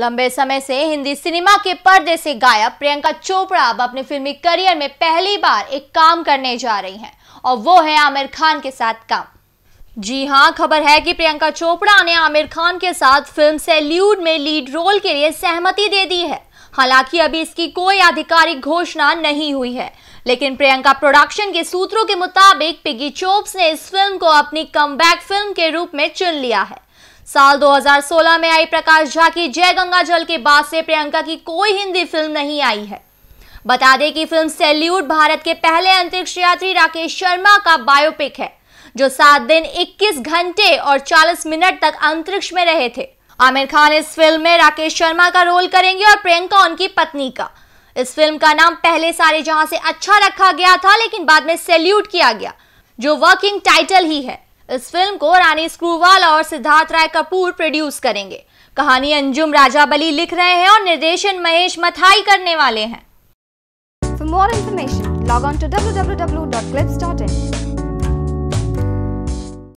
लंबे समय से हिंदी सिनेमा के पर्दे से गायब प्रियंका चोपड़ा अब अपने फिल्मी करियर में पहली बार एक काम करने जा रही हैं और वो है आमिर खान के साथ काम जी हाँ खबर है कि प्रियंका चोपड़ा ने आमिर खान के साथ फिल्म सेल्यूड में लीड रोल के लिए सहमति दे दी है हालांकि अभी इसकी कोई आधिकारिक घोषणा नहीं हुई है लेकिन प्रियंका प्रोडक्शन के सूत्रों के मुताबिक पिगी चोप्स ने इस फिल्म को अपनी कम फिल्म के रूप में चुन लिया है साल 2016 में आई प्रकाश झा की जय गंगा जल के बाद से प्रियंका की कोई हिंदी फिल्म नहीं आई है बता दें कि फिल्म सैल्यूट भारत के पहले अंतरिक्ष यात्री राकेश शर्मा का बायोपिक है जो सात दिन 21 घंटे और 40 मिनट तक अंतरिक्ष में रहे थे आमिर खान इस फिल्म में राकेश शर्मा का रोल करेंगे और प्रियंका उनकी पत्नी का इस फिल्म का नाम पहले सारे जहां से अच्छा रखा गया था लेकिन बाद में सैल्यूट किया गया जो वर्किंग टाइटल ही है इस फिल्म को रानी स्क्रूवाल और सिद्धार्थ राय कपूर प्रोड्यूस करेंगे कहानी अंजुम राजाबली लिख रहे हैं और निर्देशन महेश मथाई करने वाले हैं for more information log on to W